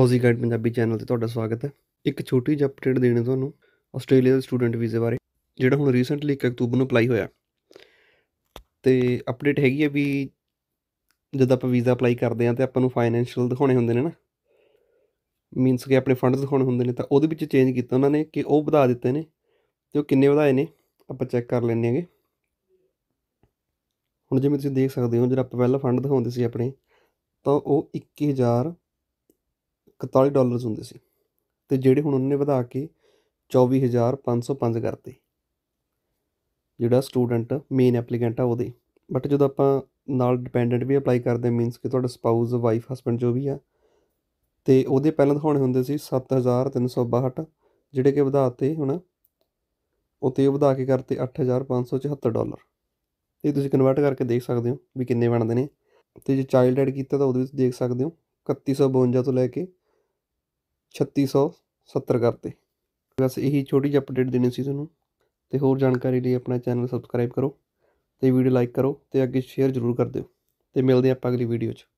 ਔਜ਼ੀ guide Punjabi channel ਤੇ ਤੁਹਾਡਾ ਸਵਾਗਤ ਹੈ ਇੱਕ ਛੋਟੀ ਜਿਹੀ ਅਪਡੇਟ ਦੇਣੀ ਤੁਹਾਨੂੰ ਆਸਟ੍ਰੇਲੀਆ ਦੇ ਸਟੂਡੈਂਟ ਵੀਜ਼ੇ ਬਾਰੇ ਜਿਹੜਾ ਹੁਣ ਰੀਸੈਂਟਲੀ 1 ਅਕਤੂਬਰ ਨੂੰ ਅਪਲਾਈ ਹੋਇਆ ਤੇ ਅਪਡੇਟ ਹੈਗੀ ਹੈ ਵੀ ਜਦੋਂ ਆਪਾਂ ਵੀਜ਼ਾ ਅਪਲਾਈ ਕਰਦੇ ਆ ਤੇ ਆਪਾਂ ਨੂੰ ਫਾਈਨੈਂਸ਼ੀਅਲ ਦਿਖਾਉਣੇ ਹੁੰਦੇ ਨੇ ਨਾ ਮੀਨਸ ਕਿ ਆਪਣੇ ਫੰਡਸ ਦਿਖਾਉਣੇ ਹੁੰਦੇ ਨੇ ਤਾਂ ਉਹਦੇ ਵਿੱਚ ਚੇਂਜ ਕੀਤਾ ਉਹਨਾਂ ਨੇ ਕਿ ਉਹ ਵਧਾ ਦਿੱਤੇ ਨੇ ਤੇ ਉਹ ਕਿੰਨੇ ਵਧਾਏ ਨੇ ਆਪਾਂ ਚੈੱਕ ਕਰ ਲੈਣੇ ਹੈਗੇ ਹੁਣ ਜਿਵੇਂ ਤੁਸੀਂ ਦੇਖ ਸਕਦੇ ਹੋ ਜਿਹੜਾ ਆਪਾਂ ਪਹਿਲਾਂ ਫੰਡ ਦਿਖਾਉਂਦੇ ਸੀ ਆਪਣੇ ਤਾਂ ਉਹ 21000 41 ਡਾਲਰਸ ਹੁੰਦੇ ਸੀ ਤੇ ਜਿਹੜੇ ਹੁਣ ਉਹਨੇ ਵਧਾ ਕੇ 24505 ਕਰਤੇ ਜਿਹੜਾ ਸਟੂਡੈਂਟ ਮੇਨ ਐਪਲੀਕੈਂਟ ਆ ਉਹਦੇ ਬਟ ਜਦੋਂ ਆਪਾਂ ਨਾਲ ਡਿਪੈਂਡੈਂਟ ਵੀ ਅਪਲਾਈ ਕਰਦੇ ਮੀਨਸ ਕਿ ਤੁਹਾਡਾ ਸਪਾਊਸ ਵਾਈਫ ਹਸਬੰਡ ਜੋ ਵੀ ਆ ਤੇ ਉਹਦੇ ਪਹਿਲਾਂ ਦਿਖਾਉਣੇ ਹੁੰਦੇ ਸੀ 7362 ਜਿਹੜੇ ਕਿ ਵਧਾਤੇ ਹੁਣ ਉਤੇ ਵਧਾ ਕੇ ਕਰਤੇ 8574 ਡਾਲਰ ਇਹ ਤੁਸੀਂ ਕਨਵਰਟ ਕਰਕੇ ਦੇਖ ਸਕਦੇ ਹੋ ਵੀ ਕਿੰਨੇ ਬਣਦੇ ਨੇ ਤੇ ਜੇ ਚਾਈਲਡ ਐਡ ਕੀਤਾ ਤਾਂ ਉਹਦੇ ਵਿੱਚ ਦੇਖ ਸਕਦੇ ਹੋ 3152 ਤੋਂ ਲੈ ਕੇ 3670 ਕਰਤੇ ਬਸ ਇਹੀ ਛੋਟੀ ਜਿਹੀ ਅਪਡੇਟ ਦੇਣੀ ਸੀ ਤੁਹਾਨੂੰ ਤੇ ਹੋਰ ਜਾਣਕਾਰੀ ਲਈ ਆਪਣਾ ਚੈਨਲ ਸਬਸਕ੍ਰਾਈਬ ਕਰੋ ਤੇ ਵੀਡੀਓ ਲਾਈਕ ਕਰੋ ਤੇ ਅੱਗੇ ਸ਼ੇਅਰ ਜ਼ਰੂਰ ਕਰ ਦਿਓ ਤੇ ਮਿਲਦੇ ਆਪਾਂ ਅਗਲੀ ਵੀਡੀਓ 'ਚ